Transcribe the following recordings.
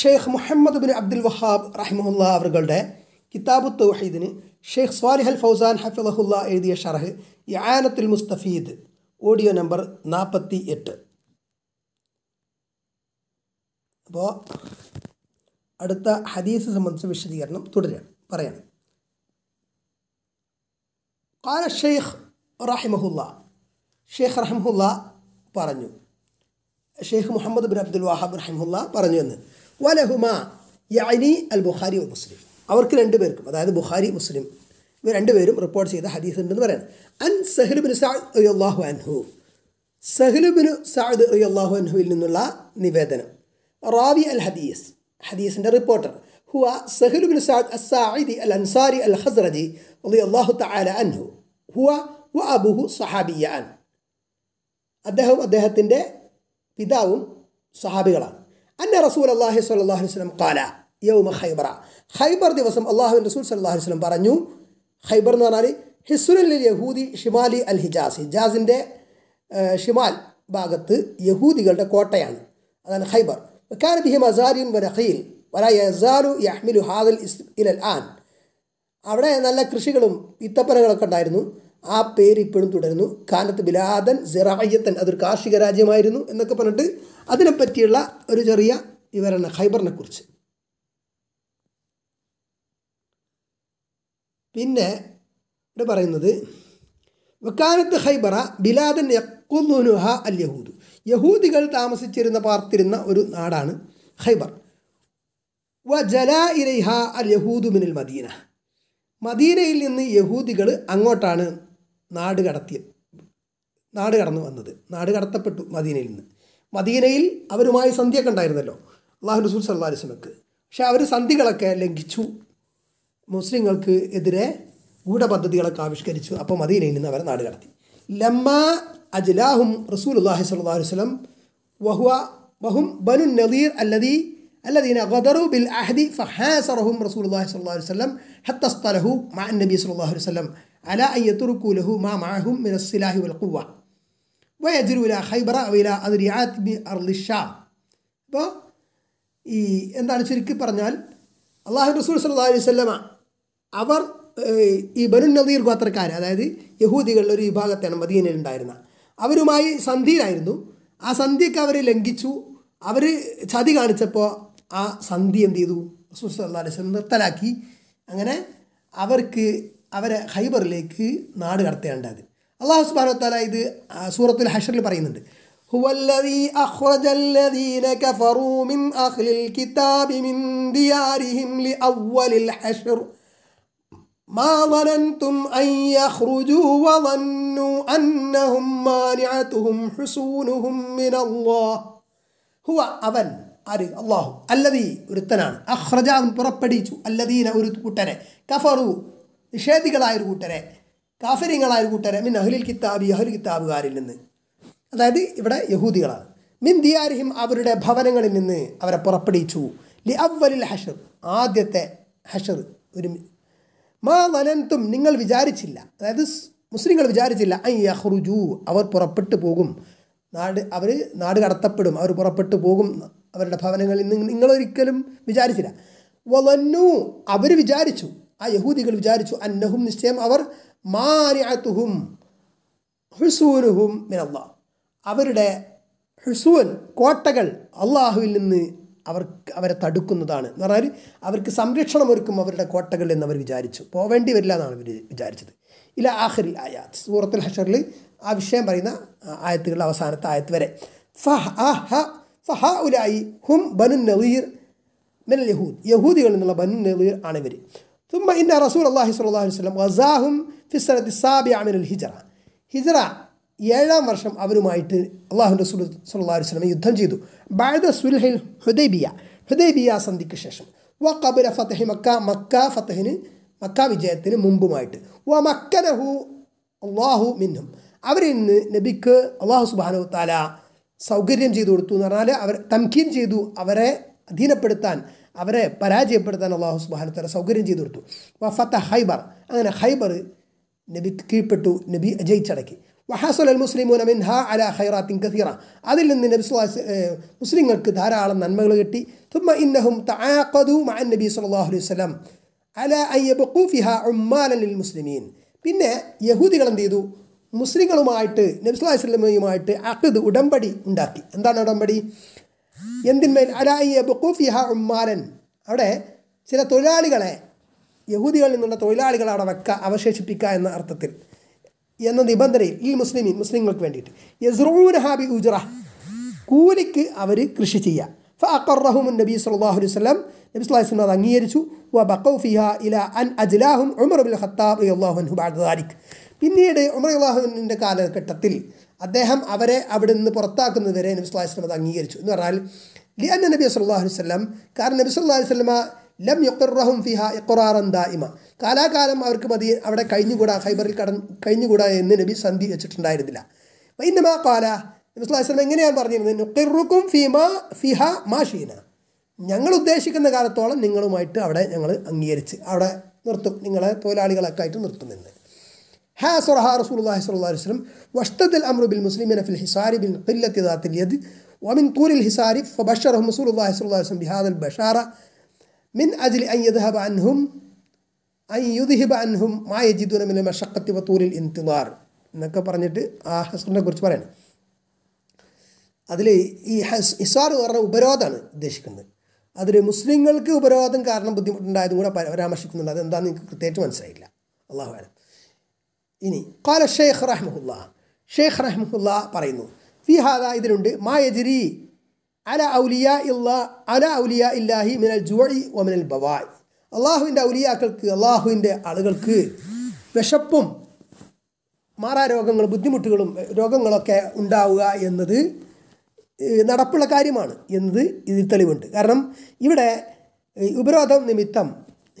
Sheikh Muhammad bin Abdul Wahab റഹിമുല്ല അവരുടെ കിതാബു തൗഹീദിന് ഷെയ്ഖ് സ്വാലിഹ് അൽ ഫൗസാൻ ഹഫിലഹുല്ല എഴുതിയ ഷറഹ് ഇആനത്തുൽ മുസ്തഫീദ് ഓഡിയോ നമ്പർ നാൽപ്പത്തി എട്ട് അപ്പോൾ അടുത്ത ഹദീസ് സംബന്ധിച്ച വിശദീകരണം തുടരുകയാണ് പറയാണ് കാല ഷെയ്ഖ് റഹിമഹുല്ല ഷെയ്ഖ് റഹമുല്ല പറഞ്ഞു Sheikh Muhammad bin Abdul Wahab റഹിമുല്ല പറഞ്ഞു എന്ന് വലഹുമ യാനി അൽ ബുഖാരി മുസ്ലിം അവർക്ക് രണ്ടുപേർക്കും അതായത് ബുഖാരി മുസ്ലിം ഇവർ രണ്ടുപേരും റിപ്പോർട്ട് ചെയ്ത ഹദീസ് ഉണ്ടെന്ന് പറയുന്നത് അൻ സഹ്ലുബിന് സാദ് അള്ളാഹു അൻഹു സഹ്ലുബിന് സാദ് അള്ളാഹു അൻഹുവിൽ നിന്നുള്ള നിവേദനം റാവി അൽ ഹദീസ് ഹദീസിൻ്റെ റിപ്പോർട്ടർ ഹുവ സഹ്ലുബിന് സാദ് അസാഇദി അൽ അൻസാരി അൽ ഹസ്രജി അള്ളാഹു തആല അൻഹു ഹുവ വ അബുഹു സഹാബിയാൻ അദ്ദേഹവും അദ്ദേഹത്തിൻ്റെ പിതാവും സഹാബികളാണ് അന്ന റസൂൽ അള്ളാഹി സ്വല്ലാഹു വസ്ലം കാല യൗമ ഹൈബറ ഹൈബർ ദിവസം അള്ളാഹു റസൂൽ സല്ലാഹു വസ്ലം പറഞ്ഞു ഹൈബർ എന്ന് പറഞ്ഞാൽ ഹിസുനിൽ യഹൂദി ഷിമാലി അൽ ഹിജാസ് ഹിജാസിൻ്റെ ഷിമാൽ ഭാഗത്ത് യഹൂദികളുടെ കോട്ടയാണ് അതാണ് ഹൈബർ وكان بهم أزار ورقيل ولا يزال يحمل هذا الاسم إلى ആൻ അവിടെ നല്ല കൃഷികളും ഇത്തപ്പനകളൊക്കെ ഉണ്ടായിരുന്നു ആ പേര് ഇപ്പോഴും തുടരുന്നു കാനത്ത് ബിലാദൻ സിറായത്തൻ അതൊരു കാർഷിക രാജ്യമായിരുന്നു എന്നൊക്കെ പറഞ്ഞിട്ട് അതിനെപ്പറ്റിയുള്ള ഒരു ചെറിയ വിവരണം ഹൈബറിനെ കുറിച്ച് പിന്നെ ഇവിടെ പറയുന്നത് വക്കാനത്ത് ഹൈബറ ബിലാദൻ യക്കുന്നുഹ അൽ യഹൂദു യഹൂദികൾ താമസിച്ചിരുന്ന പാർത്തിരുന്ന ഒരു നാടാണ് ഹൈബർ വ ജല ഇരൈഹ അൽ യഹൂദു മിനൽ മദീന മദീനയിൽ നിന്ന് യഹൂദികൾ അങ്ങോട്ടാണ് നാട് കടത്തിയ നാട് കടന്നു വന്നത് നാട് കടത്തപ്പെട്ടു മദീനയിൽ നിന്ന് മദീനയിൽ അവരുമായി സന്ധ്യയൊക്കെ ഉണ്ടായിരുന്നല്ലോ അള്ളാഹു റസൂൽ സല്ലാ അലിസ്ലമക്ക് പക്ഷേ അവർ സന്ധികളൊക്കെ ലംഘിച്ചു മുസ്ലിങ്ങൾക്ക് എതിരെ ഗൂഢപദ്ധതികളൊക്കെ ആവിഷ്കരിച്ചു അപ്പോൾ മദീനയിൽ നിന്ന് അവരെ നാട് കടത്തി ലമ്മ അജ്ലാഹും റസൂൽ അള്ളാഹി അലൈഹി വസ്ലം വഹുവ വഹും ബനു നദീർ അല്ലതി അല്ലദീന غدروا ബിൽ അഹദി ഫഹാസറഹും റസൂൽ അള്ളാഹി الله عليه وسلم حتى اصطلحوا مع النبي അലൈഹി الله അല അയ്യത്തുറുക്കു ലഹു മാ മാഹും മിനസ്സിലാഹി വൽക്കുവ വയജുരു ഇല ഹൈബറ ഇല അത് അർലി ഷാ അപ്പോൾ ഈ എന്താണ് ചുരുക്കി പറഞ്ഞാൽ അള്ളാഹു റസൂൽ സല്ലാ അലൈഹി സ്വല്ലമ അവർ ഈ ബനു നദീർ ഗോത്രക്കാർ അതായത് യഹൂദികളുടെ ഒരു വിഭാഗത്തെയാണ് മദീനയിൽ മദീനയിലുണ്ടായിരുന്ന അവരുമായി സന്ധിയിലായിരുന്നു ആ സന്ധിയൊക്കെ അവർ ലംഘിച്ചു അവർ ചതി കാണിച്ചപ്പോൾ ആ സന്ധി എന്ത് ചെയ്തു റസൂൽ സല്ലാ അലൈഹി സ്വലം നിർത്തലാക്കി അങ്ങനെ അവർക്ക് അവരെ ഹൈബറിലേക്ക് നാട് കടത്തേണ്ടത് അള്ളാഹു സുബാനോത്താല ഇത് സൂറത്തുൽ ഹഷറിൽ പറയുന്നുണ്ട് هو അവൻ ആര് അള്ളാഹു അല്ലതീ ഒരുത്തനാണ് അഹ്റജ അവൻ അല്ലതീന ഒരു കൂട്ടനെ കഫറു ഒരു കൂട്ടരെ ഒരു കൂട്ടരെ മിൻ അഹുലിൽ കിതാബി അഹുൽ കിതാബുകാരിൽ നിന്ന് അതായത് ഇവിടെ യഹൂദികളാണ് മിൻ ദിയാരിഹിം അവരുടെ ഭവനങ്ങളിൽ നിന്ന് അവരെ പുറപ്പെടുവിച്ചു ലി അവലിൽ ഹഷർ ആദ്യത്തെ ഹഷർ ഒരു മാ വനന്തും നിങ്ങൾ വിചാരിച്ചില്ല അതായത് മുസ്ലിങ്ങൾ വിചാരിച്ചില്ല ഐ അഹ്റുജു അവർ പുറപ്പെട്ടു പോകും നാട് അവർ നാട് കടത്തപ്പെടും അവർ പുറപ്പെട്ടു പോകും അവരുടെ ഭവനങ്ങളിൽ നിന്ന് നിങ്ങളൊരിക്കലും വിചാരിച്ചില്ല വലന്നു അവർ വിചാരിച്ചു യഹൂദികൾ വിചാരിച്ചു അന്നഹും നിശ്ചയം അവർ മാരിഅത്തുഹും ഹുസൂനുഹും മിനല്ല അവരുടെ ഹുസൂൻ കോട്ടകൾ അള്ളാഹുവിൽ നിന്ന് അവർക്ക് അവരെ തടുക്കുന്നതാണ് എന്ന് പറഞ്ഞാൽ അവർക്ക് സംരക്ഷണം ഒരുക്കും അവരുടെ കോട്ടകൾ എന്ന് അവർ വിചാരിച്ചു പോവേണ്ടി വരില്ല എന്നാണ് അവർ വിചാരിച്ചത് ഇല്ല ആഹ്റിൽ ആയാത്ത് സൂറത്തുൽ ഹഷറിൽ ആ വിഷയം പറയുന്ന ആയത്തുകളുടെ അവസാനത്തെ ആയത്ത് വരെ ഫഹ ഹ ഫഹ ഉലായി ഹും ബനു നവീർ മിനൽ യഹൂദ് യഹൂദികളിൽ നിന്നുള്ള ബനു നവീർ ആണ് ഇവർ ثم إن رسول الله صلى الله عليه وسلم غزاهم في السنة السابعة من الهجرة ഹിജറ ഏഴാം വർഷം അവരുമായിട്ട് അള്ളാഹു റസൂൽ സല്ലാ വസ്ലമെ യുദ്ധം ചെയ്തു ബാഴ്ദ സുൽഹിൽ ഹുദൈബിയ ഹുദൈബിയ സന്ധിക്ക് ശേഷം വ കബുര ഫത്തഹി മക്ക മക്ക ഫത്തഹിന് മക്ക വിജയത്തിന് മുമ്പുമായിട്ട് വ മക്കനഹു അള്ളാഹു മിന്നും അവരിൽ നിന്ന് നബിക്ക് അള്ളാഹു സുബാനു താല സൗകര്യം ചെയ്തു കൊടുത്തു എന്ന് പറഞ്ഞാൽ അവർ തംകീൻ ചെയ്തു അവരെ അധീനപ്പെടുത്താൻ അവരെ പരാജയപ്പെടുത്താൻ അള്ളാഹു സുബാനത്തല സൗകര്യം ചെയ്തു കൊടുത്തു വഫത്ത ഹൈബർ അങ്ങനെ ഹൈബർ നബി കീഴ്പ്പെട്ടു നബി അജയിച്ചടക്കി വഹാസുൽ അൽ മുസ്ലിമൂന മിൻഹ അല ഖൈറാത്തിൻ കസീറ അതിൽ നിന്ന് നബി മുസ്ലിങ്ങൾക്ക് ധാരാളം നന്മകൾ കിട്ടി തുമ്മ ഇന്നഹും തആഖദു മഅ നബി സല്ലല്ലാഹു അലൈഹി വസല്ലം അല അയ്യബഖു ഫിഹ ഉമ്മാലൻ ലിൽ മുസ്ലിമീൻ പിന്നെ യഹൂദികൾ എന്ത് ചെയ്തു മുസ്ലിങ്ങളുമായിട്ട് നബി സ്വല്ലല്ലാഹു അലൈഹി വസല്ലമയുമായിട്ട് അഖദ് ഉടമ്പടി ഉണ്ടാക്കി എന്താണ് ഉടമ്പടി എന്തിന്മേൽ അലായി ബുക്കൂഫിഹ ഉമ്മാലൻ അവിടെ ചില തൊഴിലാളികളെ യഹൂദികളിൽ നിന്നുള്ള തൊഴിലാളികളെ അവിടെ വെക്ക അവശേഷിപ്പിക്കുക എന്ന അർത്ഥത്തിൽ എന്ന നിബന്ധനയിൽ ഈ മുസ്ലിമീൻ മുസ്ലിങ്ങൾക്ക് വേണ്ടിയിട്ട് യസ്റൂൻ ഹാബി ഉജറ കൂലിക്ക് അവർ കൃഷി ചെയ്യുക ഫഅഖറഹുമുൻ നബി സല്ലല്ലാഹു അലൈഹി വസല്ലം നബി സല്ലല്ലാഹു അലൈഹി അത് അംഗീകരിച്ചു വ ബഖൗ ഫിഹാ ഇല അൻ അജ്ലാഹും ഉമർ ബിൻ ഖത്താബ് റളിയല്ലാഹു അൻഹു ബഅദ പിന്നീട് ഉമർ റളിയല്ലാഹുവിൻ്റെ കാലഘട്ടത്തിൽ അദ്ദേഹം അവരെ അവിടെ നിന്ന് പുറത്താക്കുന്നതുവരെ നബി സ്വല്ലാ വസ്ലം അത് അംഗീകരിച്ചു എന്ന് പറഞ്ഞാൽ ലിയന്ന നബി സല്ലാ അലൈഹി വല്ലം കാരണം നബി സല്ലാ അലൈഹി വല്ലമ ലം യുക്കറഹും ഫിഹ ഇഖ്റാറൻ ദായിമ കാലാകാലം അവർക്ക് മതി അവിടെ കഴിഞ്ഞുകൂടാ ഹൈബറിൽ കട കഴിഞ്ഞുകൂടാ എന്ന് നബി സന്ധി വെച്ചിട്ടുണ്ടായിരുന്നില്ല വൈന്നമാ കാല നബി സ്വല്ലാ വസ്ലം എങ്ങനെയാണ് പറഞ്ഞിരുന്നത് നുക്കിറുക്കും ഫിമ ഫിഹ മാഷീന ഞങ്ങൾ ഉദ്ദേശിക്കുന്ന കാലത്തോളം നിങ്ങളുമായിട്ട് അവിടെ ഞങ്ങൾ അംഗീകരിച്ച് അവിടെ നിർത്തും നിങ്ങളെ തൊഴിലാളികളൊക്കെ ആയിട്ട് നിർത്തുന്നുണ്ട് ഹാസറഹ റസൂലുള്ളാഹി സ്വല്ലല്ലാഹി അലൈഹി വസ്ലം വഷ്ടദൽ ബിൽ മുസ്ലിമീന ഫിൽ ഹിസാരി ബിൻ ഖില്ലത്തി ദാത്തിൽ യദ് വമിൻ طول ഹിസാരി فبشرهم رسول സ്വല്ലല്ലാഹി അലൈഹി الله عليه وسلم بهذا البشارة من أجل أن يذهب عنهم أن يذهب عنهم ما يجدون من المشقة എന്നൊക്കെ പറഞ്ഞിട്ട് ആ ഹസറിനെ കുറിച്ച് പറയണം അതിൽ ഈ ഹസ് ഹിസാർ എന്ന് പറഞ്ഞ ഉപരോധമാണ് ഉദ്ദേശിക്കുന്നത് അതിൽ മുസ്ലിങ്ങൾക്ക് ഉപരോധം കാരണം ബുദ്ധിമുട്ടുണ്ടായതും കൂടെ പരാമർശിക്കുന്നുണ്ട് അതെന്താണെന്ന് എനിക്ക് കൃത്യമായിട്ട് മനസ്സിലായില്ല അള്ളാഹു വരാം ഇനി കാല ഷെയ്ഖ് റഹ്മുല്ല ഷെയ്ഖ് റഹ്മുല്ല പറയുന്നു ഹാദ ഇതിലുണ്ട് മാ എതിരി അല ഔലിയ ഇല്ല അല ഔലിയ ഇല്ലാഹി മിനൽ ജുവഴി ഒ മിനൽ ബവായ് അള്ളാഹുവിൻ്റെ ഔലിയാക്കൾക്ക് അള്ളാഹുവിൻ്റെ ആളുകൾക്ക് വിശപ്പും മാറാരോഗങ്ങൾ ബുദ്ധിമുട്ടുകളും രോഗങ്ങളൊക്കെ ഉണ്ടാവുക എന്നത് നടപ്പുള്ള കാര്യമാണ് എന്നത് ഇതിൽ തെളിവുണ്ട് കാരണം ഇവിടെ ഉപരോധം നിമിത്തം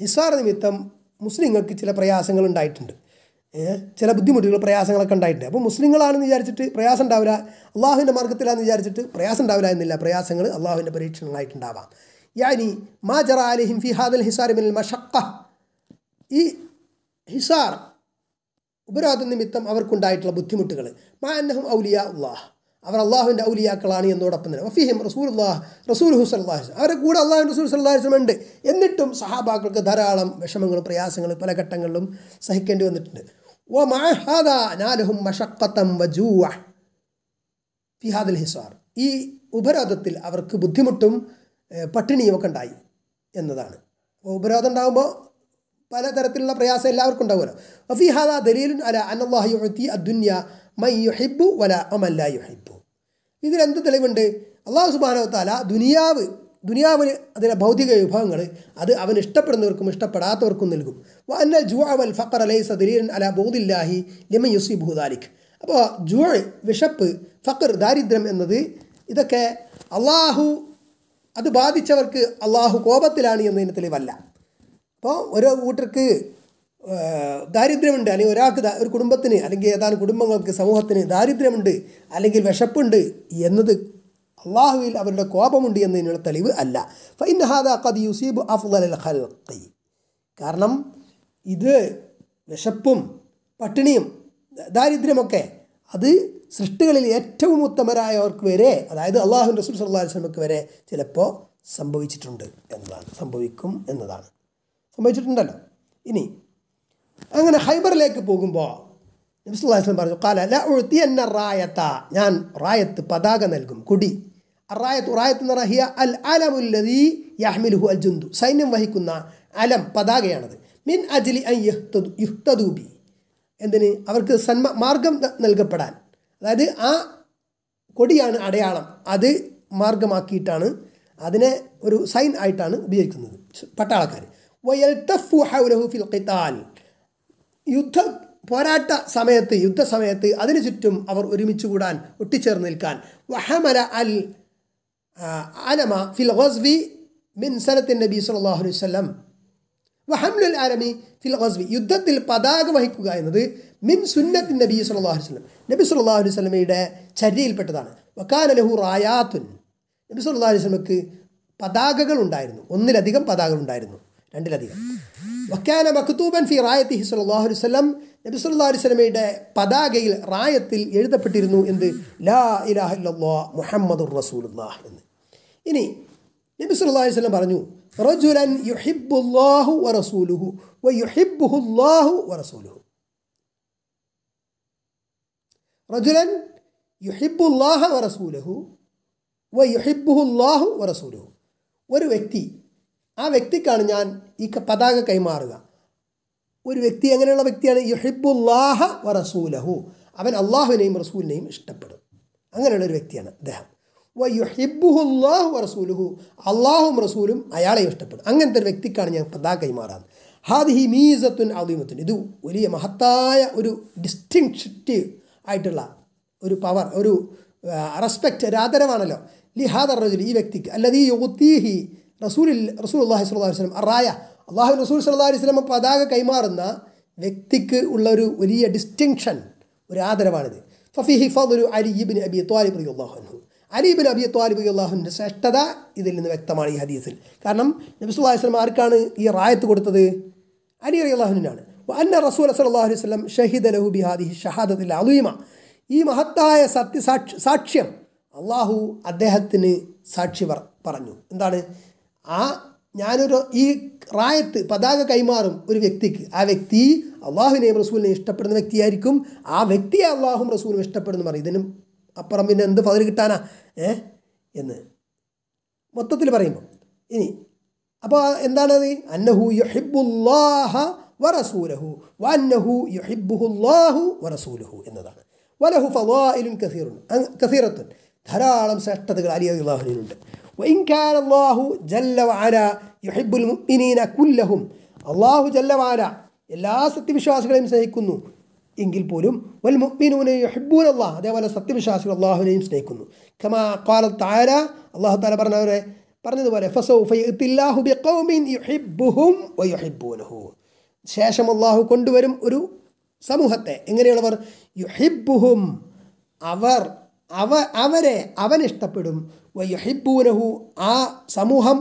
ഹിസാർ നിമിത്തം മുസ്ലിങ്ങൾക്ക് ചില പ്രയാസങ്ങൾ ഉണ്ടായിട്ടുണ്ട് ചില ബുദ്ധിമുട്ടുകൾ പ്രയാസങ്ങളൊക്കെ ഉണ്ടായിട്ടുണ്ട് അപ്പോൾ മുസ്ലിങ്ങളാണെന്ന് വിചാരിച്ചിട്ട് പ്രയാസം ഉണ്ടാവില്ല അള്ളാഹുവിൻ്റെ മാർഗത്തിലാണെന്ന് വിചാരിച്ചിട്ട് പ്രയാസം ഉണ്ടാവില്ല എന്നില്ല പ്രയാസങ്ങൾ അള്ളാഹുവിൻ്റെ പരീക്ഷണങ്ങളായിട്ടുണ്ടാവാം യാനി മാ ജറ ഹിം ഫിഹാദൽ ഹിസാർ മിൽ മഷക്ക ഈ ഹിസാർ ഉപരാധ നിമിത്തം അവർക്കുണ്ടായിട്ടുള്ള ബുദ്ധിമുട്ടുകൾ മാ അന്നഹും ഔലിയ അള്ളാഹ് അവർ അള്ളാഹുവിൻ്റെ ഔലിയാക്കളാണ് എന്നോടൊപ്പം തന്നെ വഫീഹിം റസൂൽ അള്ളാഹ് റസൂൽ ഹുസല്ലാഹു അവരുടെ കൂടെ അള്ളാഹു റസൂൽ സല്ലാഹുസ്ലം ഉണ്ട് എന്നിട്ടും സഹാബാക്കൾക്ക് ധാരാളം വിഷമങ്ങളും പ്രയാസങ്ങളും പല ഘട്ടങ്ങളിലും സഹിക്കേണ്ടി വന്നിട്ടുണ്ട് ومع هذا نالهم مشقة ഈ ഉപരോധത്തിൽ അവർക്ക് ബുദ്ധിമുട്ടും പട്ടിണിയും ഒക്കെ ഉണ്ടായി എന്നതാണ് അപ്പോൾ ഉപരോധം ഉണ്ടാകുമ്പോൾ പലതരത്തിലുള്ള പ്രയാസം എല്ലാവർക്കും ഉണ്ടാവുമല്ലോ അഫി ഹാദ ദലീലുൻ അല അനല്ലാഹു യുഅത്തി അദ്ദുനിയ മൈ യുഹിബ്ബു വല അമല്ല യു യുഹിബ്ബു ഇതിലെന്ത് തെളിവുണ്ട് അള്ളാഹു സുബാനോ താല ദുനിയാവ് ദുനിയാവിന് അതിലെ ഭൗതിക വിഭവങ്ങൾ അത് അവൻ ഇഷ്ടപ്പെടുന്നവർക്കും ഇഷ്ടപ്പെടാത്തവർക്കും നൽകും വന്ന ജുഅ വൽ ഫഖർ അലൈ സദരീൻ അല ബോദില്ലാഹി ലിമ യുസി ഭൂതാലിഖ് അപ്പോൾ ജുഅ വിശപ്പ് ഫഖർ ദാരിദ്ര്യം എന്നത് ഇതൊക്കെ അള്ളാഹു അത് ബാധിച്ചവർക്ക് അള്ളാഹു കോപത്തിലാണ് എന്നതിന് തെളിവല്ല അപ്പോൾ ഓരോ കൂട്ടർക്ക് ദാരിദ്ര്യമുണ്ട് അല്ലെങ്കിൽ ഒരാൾക്ക് ഒരു കുടുംബത്തിന് അല്ലെങ്കിൽ ഏതാനും കുടുംബങ്ങൾക്ക് സമൂഹത്തിന് ദാരിദ്ര്യമുണ്ട് അല്ലെങ്കിൽ വിശപ്പുണ്ട് എന്നത് അള്ളാഹുവിൽ അവരുടെ കോപമുണ്ട് എന്നതിനുള്ള തെളിവ് അല്ല ഫൈൻഹാദ ഖദ് യുസീബ് അഫ്ലൽ ഖൽഖി കാരണം ഇത് വിശപ്പും പട്ടിണിയും ദാരിദ്ര്യമൊക്കെ അത് സൃഷ്ടികളിൽ ഏറ്റവും ഉത്തമരായവർക്ക് വരെ അതായത് അള്ളാഹു റസൂൽ സല്ലാ വസ്ലമക്ക് വരെ ചിലപ്പോൾ സംഭവിച്ചിട്ടുണ്ട് എന്നതാണ് സംഭവിക്കും എന്നതാണ് സംഭവിച്ചിട്ടുണ്ടല്ലോ ഇനി അങ്ങനെ ഹൈബറിലേക്ക് പോകുമ്പോൾ നബിസ്വല്ലാ വസ്ലം പറഞ്ഞു കാല ല ഉഴുത്തി എന്ന റായത്ത ഞാൻ റായത്ത് പതാക നൽകും കുടി അറായത്ത് ഉറായത്ത് എന്ന് പറഞ്ഞ ഹിയ അൽ അലമുല്ലതി യഹ്മിലുഹു അൽ ജുന്തു സൈന്യം വഹിക്കുന്ന അലം പതാകയാണത് മിൻ അജിലി അൻ യുഹ്തദു യുഹ്തദൂബി എന്തിന് അവർക്ക് സന്മ മാർഗം നൽകപ്പെടാൻ അതായത് ആ കൊടിയാണ് അടയാളം അത് മാർഗമാക്കിയിട്ടാണ് അതിനെ ഒരു സൈൻ ആയിട്ടാണ് ഉപയോഗിക്കുന്നത് പട്ടാളക്കാർ വയൽത്തഫു ഹൗലഹു ഫിൽ യുദ്ധ പോരാട്ട സമയത്ത് യുദ്ധസമയത്ത് അതിനു ചുറ്റും അവർ ഒരുമിച്ച് കൂടാൻ ഒട്ടിച്ചേർന്ന് നിൽക്കാൻ വഹമല അൽ അലമ ഫിൽ ഗസ്വി മിൻ സനത്തിൻ നബി സല്ലാഹു അലൈഹി വല്ലം വഹംലുൽ ആലമി ഫിൽ ഗസ്വി യുദ്ധത്തിൽ പതാക വഹിക്കുക എന്നത് മിൻ സുന്നത്തിൻ നബി സല്ലാഹു അലൈഹി വല്ലം നബി സല്ലാഹു അലൈഹി വല്ലമയുടെ ചര്യയിൽപ്പെട്ടതാണ് വക്കാന ലഹു റായാത്തുൻ നബി സല്ലാ അലൈഹി വല്ലമക്ക് പതാകകൾ ഉണ്ടായിരുന്നു ഒന്നിലധികം പതാകകൾ ഉണ്ടായിരുന്നു രണ്ടിലധികം വക്കാന മക്തൂബൻ ഫി റായത്തി സല്ലാഹു അലൈഹി വല്ലം നബി സല്ലാ അലൈഹി സ്വലമയുടെ പതാകയിൽ റായത്തിൽ എഴുതപ്പെട്ടിരുന്നു എന്ത് ലാ ഇലാഹ മുഹമ്മദുർ റസൂലുല്ലാഹ് എന്ന് ഇനി നബി സല്ലല്ലാഹു പറഞ്ഞു റജുലൻ യുഹിബ്ബുല്ലാഹു വറസൂലുഹു വ യുഹിബ്ബുഹുല്ലാഹു വറസൂലുഹു റജുലൻ യുഹിബ്ബുല്ലാഹ വറസൂലുഹു വ യുഹിബ്ബുഹുല്ലാഹു വറസൂലുഹു ഒരു വ്യക്തി ആ വ്യക്തിക്കാണ് ഞാൻ ഈ പതാക കൈമാറുക ഒരു വ്യക്തി എങ്ങനെയുള്ള വ്യക്തിയാണ് യുഹിബുല്ലാഹ വറസൂലഹു അവൻ അള്ളാഹുവിനെയും റസൂലിനെയും ഇഷ്ടപ്പെടും അങ്ങനെയുള്ള ഒരു വ്യക്തിയാണ് അദ്ദേഹം വ റസൂലുഹു അള്ളാഹും റസൂലും അയാളെ ഇഷ്ടപ്പെടും അങ്ങനത്തെ ഒരു വ്യക്തിക്കാണ് ഞാൻ പതാ കൈമാറാറ് ഹാദിഹി മീസത്തുൻ അദീമത്തുൻ ഇത് വലിയ മഹത്തായ ഒരു ഡിസ്റ്റിങ്ഷറ്റീവ് ആയിട്ടുള്ള ഒരു പവർ ഒരു റെസ്പെക്റ്റ് ഒരു ആദരവാണല്ലോ ലിഹാദർ റജുൽ ഈ വ്യക്തിക്ക് അല്ലാതെ ഈ യുത്തീഹി റസൂലിൽ റസൂൽ അള്ളാഹി സ്വല്ലാ വസ്ലം റായ അള്ളാഹു റസൂൽ സല്ലാ അലൈഹി സ്വലം പതാക കൈമാറുന്ന വ്യക്തിക്ക് ഉള്ള ഒരു വലിയ ഡിസ്റ്റിങ്ഷൻ ഒരു ആദരവാണിത് ഫഫി ഹിഫാദ് ഒരു അലി ഇബിൻ അബി ത്വാലിബ് അള്ളാഹു അലീബിൻ അബി ത്വാലിബി അള്ളാഹുവിൻ്റെ ശ്രേഷ്ഠത ഇതിൽ നിന്ന് വ്യക്തമാണ് ഈ ഹദീസിൽ കാരണം നബിസുല്ലാസ്ലം ആർക്കാണ് ഈ റായത്ത് കൊടുത്തത് അലി അലി അള്ളാഹുവിനാണ് അന്ന റസൂൽ സലാഹു അലൈഹി സ്വലം ഷഹീദ് അലഹു ബിഹാദി ഷഹാദത്തിൽ അലീമ ഈ മഹത്തായ സത്യസാക്ഷി സാക്ഷ്യം അള്ളാഹു അദ്ദേഹത്തിന് സാക്ഷി പറഞ്ഞു എന്താണ് ആ ഞാനൊരു ഈ റായത്ത് പതാക കൈമാറും ഒരു വ്യക്തിക്ക് ആ വ്യക്തി അള്ളാഹുവിനെയും റസൂലിനെയും ഇഷ്ടപ്പെടുന്ന വ്യക്തിയായിരിക്കും ആ വ്യക്തിയെ അള്ളാഹും റസൂലും ഇഷ്ടപ്പെടുന്നു പറയും ഇതിനും അപ്പുറം പിന്നെ എന്ത് ഫതിൽ കിട്ടാനാ എന്ന് മൊത്തത്തിൽ പറയുമ്പോൾ ഇനി അപ്പോൾ എന്താണത് അന്നഹു യുഹിബുല്ലാഹ വറസൂലഹു വന്നഹു യുഹിബുഹുല്ലാഹു വറസൂലഹു എന്നതാണ് വലഹു ഫവായിലുൻ കസീറുൻ കസീറത്തുൻ ധാരാളം ശ്രേഷ്ഠതകൾ അലി അള്ളാഹുലിനുണ്ട് വൈൻകാൻ അള്ളാഹു ജല്ലവാന യുഹിബുൽ മുഅ്മിനീന കുല്ലഹും അള്ളാഹു ജല്ലവാന എല്ലാ സത്യവിശ്വാസികളെയും സ്നേഹിക്കുന്നു എങ്കിൽ പോലും വൽ മുഅ്മിനൂന യുഹിബ്ബൂൻ അല്ലാഹ് അതേപോലെ സത്യവിശ്വാസികൾ അള്ളാഹുവിനെയും സ്നേഹിക്കുന്നു കമാ ഖാല തആല അള്ളാഹു തആല പറഞ്ഞവരെ പറഞ്ഞതുപോലെ ശേഷം അള്ളാഹു കൊണ്ടുവരും ഒരു സമൂഹത്തെ എങ്ങനെയുള്ളവർ യുഹിബുഹും അവർ അവ അവരെ അവൻ ഇഷ്ടപ്പെടും യുഹിബ്ബൂനഹു ആ സമൂഹം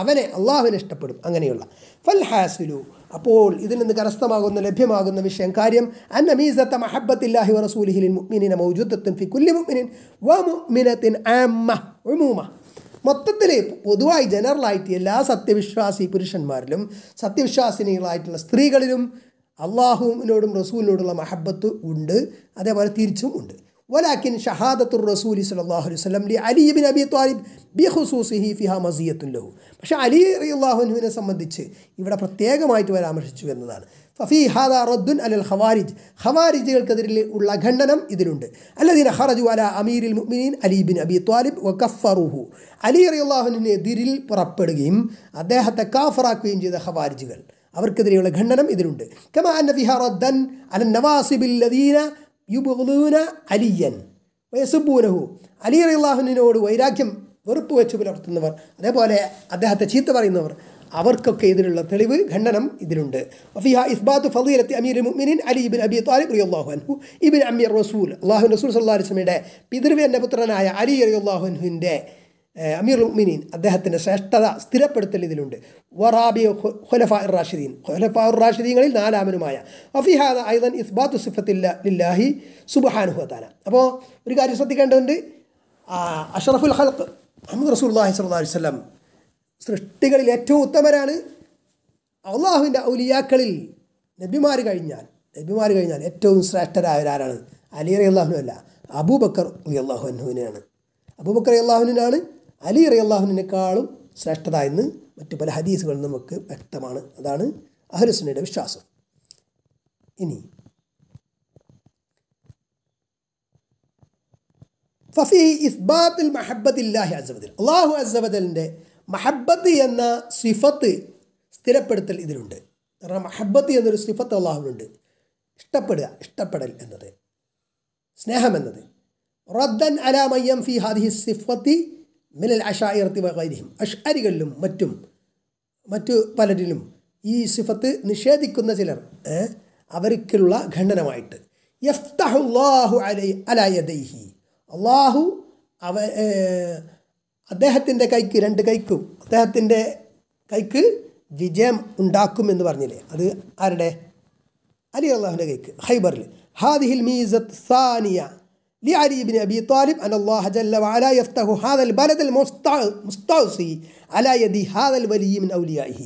അവനെ അള്ളാഹുവിനെ ഇഷ്ടപ്പെടും അങ്ങനെയുള്ള ഫൽ ഹാസിലു അപ്പോൾ ഇതിൽ നിന്ന് കരസ്ഥമാകുന്ന ലഭ്യമാകുന്ന വിഷയം കാര്യം അന്ന മീസത്ത മഹബത്തില്ലാഹി വറസൂലിഹിലിൻ മുഅ്മിനിന മൗജൂദത്തുൻ ഫി കുല്ലി മുഅ്മിനിൻ വ മുഅ്മിനത്തിൻ ആമ്മ ഉമൂമ മൊത്തത്തിൽ പൊതുവായി ജനറലായിട്ട് എല്ലാ സത്യവിശ്വാസി പുരുഷന്മാരിലും സത്യവിശ്വാസിനികളായിട്ടുള്ള സ്ത്രീകളിലും അള്ളാഹുവിനോടും റസൂലിനോടുള്ള മഹബത്ത് ഉണ്ട് അതേപോലെ തിരിച്ചും ഉണ്ട് വലാക്കിൻ ഷഹാദത്തുർ റസൂലി സലാഹു അലൈഹി സ്വലം ലി അലി ബിൻ അബി താലിബ് ബി ഹുസൂസിഹി ഫിഹ മസിയത്തുൻ ലഹു പക്ഷേ അലി അള്ളാഹുനുവിനെ സംബന്ധിച്ച് ഇവിടെ പ്രത്യേകമായിട്ട് പരാമർശിച്ചു എന്നതാണ് ഫഫി ഹാദ റദ്ദുൻ അലൽ ഖവാരിജ് ഖവാരിജുകൾക്കെതിരിൽ ഉള്ള ഖണ്ഡനം ഇതിലുണ്ട് അല്ലദീന ഖറജു അല അമീരിൽ മുഅ്മിനീൻ അലി ബിൻ അബി ത്വാലിബ് വ കഫറുഹു അലി റളിയല്ലാഹുവിന് എതിരിൽ പുറപ്പെടുകയും അദ്ദേഹത്തെ കാഫറാക്കുകയും ചെയ്ത ഖവാരിജുകൾ അവർക്കെതിരെയുള്ള ഖണ്ഡനം ഇതിലുണ്ട് കമാ അന്ന ഫിഹ റദ്ദൻ അലൻ നവാസിബിൽ ലദീന യുബുലൂന അലിയൻ വയസുബൂനഹു അലി അലിഹുനോട് വൈരാഗ്യം വെറുപ്പ് വെച്ച് പുലർത്തുന്നവർ അതേപോലെ അദ്ദേഹത്തെ ചീത്ത പറയുന്നവർ അവർക്കൊക്കെ ഇതിലുള്ള തെളിവ് ഖണ്ഡനം ഇതിലുണ്ട് വഫിഹ ഇസ്ബാത്ത് ഫലീലത്ത് അമീർ മുഅ്മിനിൻ അലി ഇബിൻ അബി താലിബ് റളിയല്ലാഹു അൻഹു ഇബ്ൻ അമീർ റസൂൽ അള്ളാഹു റസൂൽ സല്ലല്ലാഹു അലൈഹി വസല്ലമയുടെ പുത്രനായ അലി റളിയല്ലാഹു അൻഹുവിൻ്റെ അമീർ ഉമിനീൻ അദ്ദേഹത്തിൻ്റെ ശ്രേഷ്ഠത സ്ഥിരപ്പെടുത്തൽ ഇതിലുണ്ട് വറാബി ഖുലഫ ഉർ റാഷിദീൻ ഖുലഫ ഉർ റാഷിദീങ്ങളിൽ നാലാമനുമായ അഫിഹാദ ഐദൻ ഇസ്ബാത്തു സിഫത്തില്ലാഹി സുബഹാനുഹത്താല അപ്പോൾ ഒരു കാര്യം ശ്രദ്ധിക്കേണ്ടതുണ്ട് അഷറഫുൽ ഹൽക്ക് മുഹമ്മദ് റസൂല്ലാഹി സ്വല്ലാ വല്ലം സൃഷ്ടികളിൽ ഏറ്റവും ഉത്തമരാണ് അള്ളാഹുവിൻ്റെ ഔലിയാക്കളിൽ നബിമാർ കഴിഞ്ഞാൽ നബിമാർ കഴിഞ്ഞാൽ ഏറ്റവും ശ്രേഷ്ഠരായവരാരാണ് അലി അലി അള്ളാഹുനല്ല അബൂബക്കർ അലി അള്ളാഹുനുവിനെയാണ് അബൂബക്കർ അള്ളാഹുവിനാണ് അലി റയല്ലാഹുവിനേക്കാളും ശ്രേഷ്ഠത എന്ന് മറ്റു പല ഹദീസുകളും നമുക്ക് വ്യക്തമാണ് അതാണ് അഹലുസുനയുടെ വിശ്വാസം ഇനി ഫഫി ഇസ്ബാത്തിൽ ലാഹി അസബദൽ അള്ളാഹു അസബദലിൻ്റെ മഹബത്ത് എന്ന സിഫത്ത് സ്ഥിരപ്പെടുത്തൽ ഇതിലുണ്ട് കാരണം മഹബത്ത് എന്നൊരു സിഫത്ത് അള്ളാഹുവിനുണ്ട് ഇഷ്ടപ്പെടുക ഇഷ്ടപ്പെടൽ എന്നത് സ്നേഹം എന്നത് റദ്ദൻ അലാമയ്യം ഫി ഹാദിഹി സിഫത്തി മിനൽ അഷായിർത്തി വൈരിയും അഷ്അരികളിലും മറ്റും മറ്റു പലരിലും ഈ സിഫത്ത് നിഷേധിക്കുന്ന ചിലർ അവർക്കുള്ള ഖണ്ഡനമായിട്ട് യഫ്തഹുല്ലാഹു അലൈ അലായദൈഹി അള്ളാഹു അവ അദ്ദേഹത്തിൻ്റെ കൈക്ക് രണ്ട് കൈക്കും അദ്ദേഹത്തിൻ്റെ കൈക്ക് വിജയം ഉണ്ടാക്കും എന്ന് പറഞ്ഞില്ലേ അത് ആരുടെ അലി അള്ളാഹുവിൻ്റെ കൈക്ക് ഹൈബറിൽ ഹാദിഹിൽ മീസത്ത് സാനിയ لعلي بن أبي طالب أن الله جل وعلا يفتح هذا البلد المستعصي അല യദി ഹാദൽ الولي മിൻ أوليائه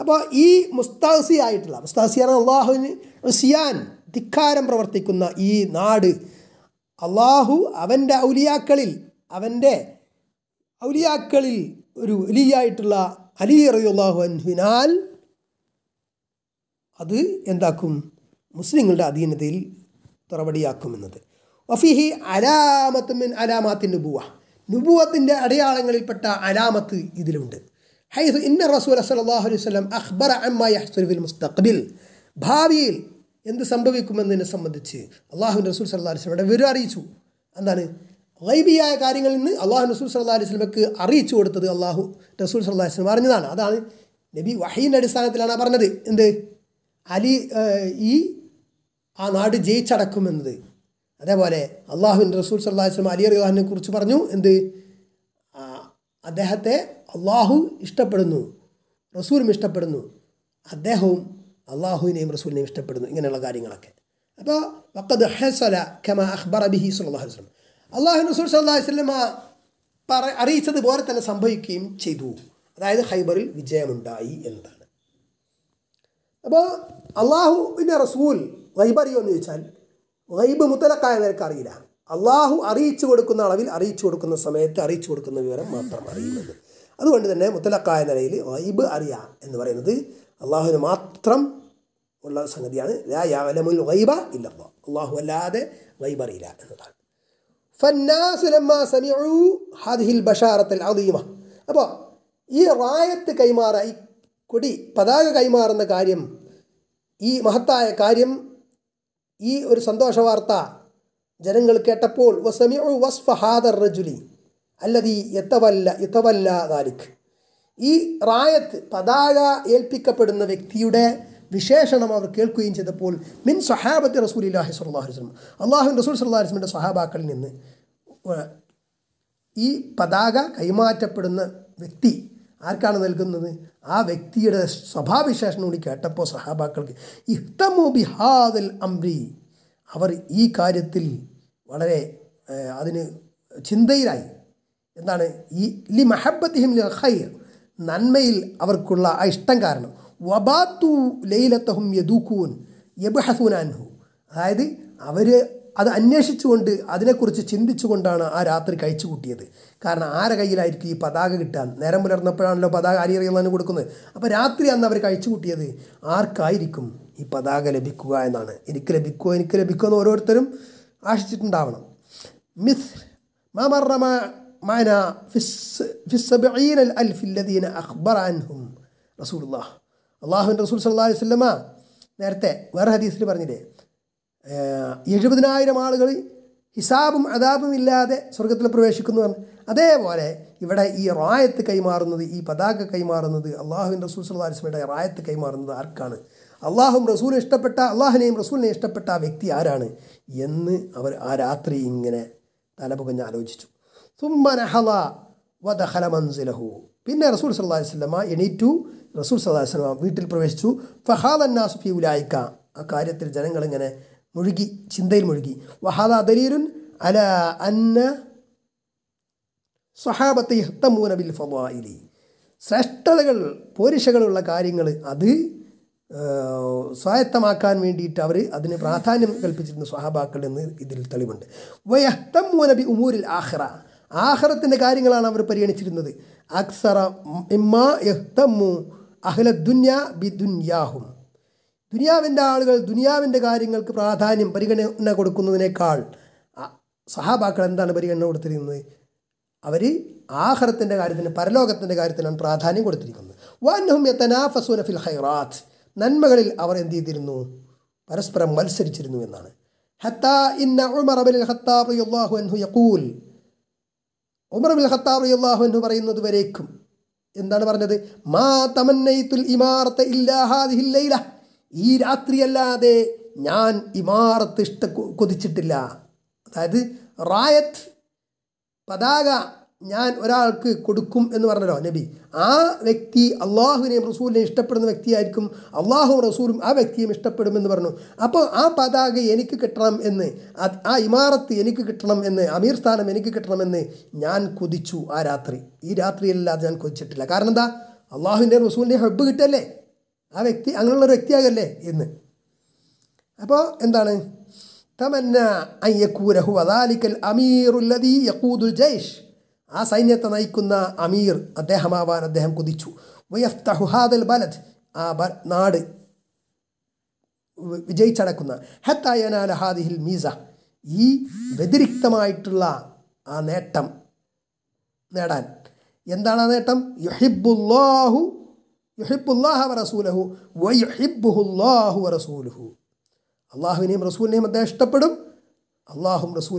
അപ്പോൾ ഈ മുസ്താസി ആയിട്ടുള്ള മുസ്താസി ആണ് അള്ളാഹുവിന് സിയാൻ ധിക്കാരം പ്രവർത്തിക്കുന്ന ഈ നാട് അള്ളാഹു അവൻ്റെ ഔലിയാക്കളിൽ അവൻ്റെ ഔലിയാക്കളിൽ ഒരു വലിയായിട്ടുള്ള അലി അറിയുള്ളാഹു അൻഹുവിനാൽ അത് എന്താക്കും മുസ്ലിങ്ങളുടെ അധീനതയിൽ തുറവടിയാക്കുമെന്നത് വഫിഹി അലാമത്തുമിൻ അലാമാത്തിൻ നുബുവ നുബുവത്തിൻ്റെ അടയാളങ്ങളിൽപ്പെട്ട അലാമത്ത് ഇതിലുണ്ട് ഹൈസ് ഇന്ന റസൂൽ സലാഹു അലൈഹി സ്വലം അഖ്ബർ അമ്മ യഹ്സുൽ മുസ്തഖ്ബിൽ ഭാവിയിൽ എന്ത് സംഭവിക്കുമെന്നതിനെ സംബന്ധിച്ച് അള്ളാഹു റസൂൽ സല്ലാ അലൈഹി സ്വലമയുടെ വിവരം അറിയിച്ചു എന്താണ് വൈബിയായ കാര്യങ്ങളിൽ നിന്ന് അള്ളാഹു റസൂൽ സല്ലാ അലൈഹി സ്വലമക്ക് അറിയിച്ചു കൊടുത്തത് അള്ളാഹു റസൂൽ സല്ലാ അലൈഹി സ്വലം അറിഞ്ഞതാണ് അതാണ് നബി വഹീൻ്റെ അടിസ്ഥാനത്തിലാണ് പറഞ്ഞത് എന്ത് അലി ഈ ആ നാട് ജയിച്ചടക്കുമെന്നത് അതേപോലെ അള്ളാഹുൻ റസൂൽ സല്ലാ വസ്ലം അലി അറിയാഹിനെ കുറിച്ച് പറഞ്ഞു എന്ത് അദ്ദേഹത്തെ അള്ളാഹു ഇഷ്ടപ്പെടുന്നു റസൂലും ഇഷ്ടപ്പെടുന്നു അദ്ദേഹവും അള്ളാഹുവിനെയും റസൂലിനെയും ഇഷ്ടപ്പെടുന്നു ഇങ്ങനെയുള്ള കാര്യങ്ങളൊക്കെ അപ്പോൾ വക്കത് ഹെസല ഖമ അഖ്ബർ അബിഹി സുല്ലാ വസ്ലം അള്ളാഹു റസൂൽ സല്ലാ വസ്ലമ പറ അറിയിച്ചതുപോലെ തന്നെ സംഭവിക്കുകയും ചെയ്തു അതായത് ഹൈബറിൽ വിജയമുണ്ടായി എന്നതാണ് അപ്പോൾ അള്ളാഹുവിൻ്റെ റസൂൽ ഹൈബറിയോ എന്ന് ചോദിച്ചാൽ വൈബ് മുത്തലക്കായവർക്ക് അറിയില്ല അള്ളാഹു അറിയിച്ചു കൊടുക്കുന്ന അളവിൽ അറിയിച്ചു കൊടുക്കുന്ന സമയത്ത് അറിയിച്ചു കൊടുക്കുന്ന വിവരം മാത്രം അറിയുന്നത് അതുകൊണ്ട് തന്നെ മുത്തലക്കായ നിലയിൽ വൈബ് അറിയാം എന്ന് പറയുന്നത് അള്ളാഹുവിന് മാത്രം ഉള്ള സംഗതിയാണ് ലാ യാലമുൽ വൈബ ഇല്ലല്ലോ അള്ളാഹു അല്ലാതെ വൈബ് അറിയില്ല എന്നതാണ് അപ്പോൾ ഈ റായത്ത് കൈമാറ ഈ കൊടി പതാക കൈമാറുന്ന കാര്യം ഈ മഹത്തായ കാര്യം ഈ ഒരു സന്തോഷ വാർത്ത ജനങ്ങൾ കേട്ടപ്പോൾ വസമിഉ വസ്ഫ ഹാദർ റജുലി അല്ലതി യത്തവല്ല യത്തവല്ല ദാലിഖ് ഈ റായത്ത് പതാക ഏൽപ്പിക്കപ്പെടുന്ന വ്യക്തിയുടെ വിശേഷണം അവർ കേൾക്കുകയും ചെയ്തപ്പോൾ മിൻ സഹാബത്ത് റസൂൽ ഇല്ലാഹി സുല്ലാഹു വസ്ലം അള്ളാഹു റസൂൽ സല്ലാ വസ്ലമിൻ്റെ സഹാബാക്കളിൽ നിന്ന് ഈ പതാക കൈമാറ്റപ്പെടുന്ന വ്യക്തി ആർക്കാണ് നൽകുന്നത് ആ വ്യക്തിയുടെ സ്വഭാവവിശേഷം കൂടി കേട്ടപ്പോൾ സഹാബാക്കൾക്ക് ഇഷ്ടമോ ബിഹാദൽ അംരി അവർ ഈ കാര്യത്തിൽ വളരെ അതിന് ചിന്തയിലായി എന്താണ് ഈ ലി മഹബത്തിഹിം ഖൈർ നന്മയിൽ അവർക്കുള്ള ആ ഇഷ്ടം കാരണം വബാത്തു ലൈലത്തഹും യദൂക്കൂൻ യബഹസൂനാൻഹു അതായത് അവർ അത് അന്വേഷിച്ചുകൊണ്ട് അതിനെക്കുറിച്ച് ചിന്തിച്ചുകൊണ്ടാണ് ആ രാത്രി കഴിച്ചു കൂട്ടിയത് കാരണം ആരെ കയ്യിലായിരിക്കും ഈ പതാക കിട്ടാൻ നേരം പുലർന്നപ്പോഴാണല്ലോ പതാക അരിയറിയുന്നതിന് കൊടുക്കുന്നത് അപ്പോൾ രാത്രി അന്ന് അവർ കഴിച്ചു കൂട്ടിയത് ആർക്കായിരിക്കും ഈ പതാക ലഭിക്കുക എന്നാണ് എനിക്ക് ലഭിക്കുമോ എനിക്ക് ലഭിക്കുമോ എന്ന് ഓരോരുത്തരും ആശിച്ചിട്ടുണ്ടാവണം മിസ് മമറമ ഫിസ് ഫിസ്സബീൻ അൽ അൻഹും റസൂൽ അള്ളാഹ് അള്ളാഹുവിൻ്റെ റസൂൽ സല്ലാ വല്ലമ നേരത്തെ വേറെ ഹദീസിൽ പറഞ്ഞില്ലേ എഴുപതിനായിരം ആളുകൾ ഹിസാബും അതാബും ഇല്ലാതെ സ്വർഗത്തിൽ പ്രവേശിക്കുന്നു അതേപോലെ ഇവിടെ ഈ റായത്ത് കൈമാറുന്നത് ഈ പതാക കൈമാറുന്നത് അള്ളാഹുവിൻ റസൂൽ സുല്ലാസ്മയുടെ റായത്ത് കൈമാറുന്നത് ആർക്കാണ് അള്ളാഹും റസൂലിനെ ഇഷ്ടപ്പെട്ട അള്ളാഹിനെയും റസൂലിനെ ഇഷ്ടപ്പെട്ട ആ വ്യക്തി ആരാണ് എന്ന് അവർ ആ രാത്രി ഇങ്ങനെ തലപുകഞ്ഞ് ആലോചിച്ചു സുമ്മനഹല വദഹല മൻസിലഹു പിന്നെ റസൂൽ സല്ലാ വസ്ലമ എണീറ്റു റസൂൽ സല്ലാ വീട്ടിൽ പ്രവേശിച്ചു ഫഹാദ് അന്നാസുഫി ഉലായിക്ക ആ കാര്യത്തിൽ ജനങ്ങളിങ്ങനെ മുഴുകി ചിന്തയിൽ മുഴുകി വഹാദ ദലീലുൻ അല അന്ന സ്വഹാബത്തെ ഹത്തമൂനബിൽ ബിൽ ഫവായിലി ശ്രേഷ്ഠതകൾ പോരിഷകളുള്ള കാര്യങ്ങൾ അത് സ്വായത്തമാക്കാൻ വേണ്ടിയിട്ട് അവർ അതിന് പ്രാധാന്യം കൽപ്പിച്ചിരുന്ന സ്വഹാബാക്കൾ എന്ന് ഇതിൽ തെളിവുണ്ട് വയഹത്തം ബി ഉമൂരിൽ ആഹ്റ ആഹ്റത്തിൻ്റെ കാര്യങ്ങളാണ് അവർ പരിഗണിച്ചിരുന്നത് അക്സറ ഇമ്മ യഹ്തമു അഹ്ല ദുന്യ ബി ദുന്യാഹും ദുനിയാവിൻ്റെ ആളുകൾ ദുനിയാവിൻ്റെ കാര്യങ്ങൾക്ക് പ്രാധാന്യം പരിഗണന കൊടുക്കുന്നതിനേക്കാൾ സഹാബാക്കൾ എന്താണ് പരിഗണന കൊടുത്തിരിക്കുന്നത് അവർ ആഹാരത്തിൻ്റെ കാര്യത്തിന് പരലോകത്തിൻ്റെ കാര്യത്തിനാണ് പ്രാധാന്യം കൊടുത്തിരിക്കുന്നത് വാൻഹും യത്തനാഫസൂന ഫിൽ ഹൈറാത്ത് നന്മകളിൽ അവർ എന്ത് ചെയ്തിരുന്നു പരസ്പരം മത്സരിച്ചിരുന്നു എന്നാണ് ഹത്താ ഇന്ന ഉമർ അൻഹു ഉമർ അൻഹു പറയുന്നത് വരേക്കും എന്താണ് പറഞ്ഞത് മാ തമന്നൈത്തുൽ ഇമാർത്ത ഇല്ലാഹാദിഹില്ലൈല ഈ രാത്രിയല്ലാതെ ഞാൻ ഇമാറത്ത് ഇഷ്ട കൊതിച്ചിട്ടില്ല അതായത് റായത്ത് പതാക ഞാൻ ഒരാൾക്ക് കൊടുക്കും എന്ന് പറഞ്ഞല്ലോ നബി ആ വ്യക്തി അള്ളാഹുവിനെയും റസൂലിനെയും ഇഷ്ടപ്പെടുന്ന വ്യക്തിയായിരിക്കും അള്ളാഹുവും റസൂലും ആ വ്യക്തിയും ഇഷ്ടപ്പെടുമെന്ന് പറഞ്ഞു അപ്പോൾ ആ പതാക എനിക്ക് കിട്ടണം എന്ന് ആ ഇമാറത്ത് എനിക്ക് കിട്ടണം എന്ന് അമീർ സ്ഥാനം എനിക്ക് കിട്ടണമെന്ന് ഞാൻ കൊതിച്ചു ആ രാത്രി ഈ രാത്രിയല്ലാതെ ഞാൻ കൊതിച്ചിട്ടില്ല കാരണം എന്താ അള്ളാഹുവിൻ്റെ റസൂലിൻ്റെ ഹബ്ബ് കിട്ടല്ലേ ആ വ്യക്തി അങ്ങനെയുള്ള ഒരു വ്യക്തിയാകല്ലേ എന്ന് അപ്പോൾ എന്താണ് തമന്ന അയ്യക്കൂരഹു അദാലിക്കൽ അമീറുല്ലദീ യക്കൂദുൽ ജയ്ഷ് ആ സൈന്യത്തെ നയിക്കുന്ന അമീർ അദ്ദേഹമാവാൻ അദ്ദേഹം കുതിച്ചു വയഫ്തഹു ഹാദൽ ബലദ് ആ നാട് വിജയിച്ചടക്കുന്ന ഹത്തായനാലഹാദിഹിൽ മീസ ഈ വ്യതിരിക്തമായിട്ടുള്ള ആ നേട്ടം നേടാൻ എന്താണ് ആ നേട്ടം യുഹിബുല്ലാഹു അള്ളാഹുവിനെയും റസൂലിനെയും അദ്ദേഹം ഇഷ്ടപ്പെടും അള്ളാഹും റസൂൽ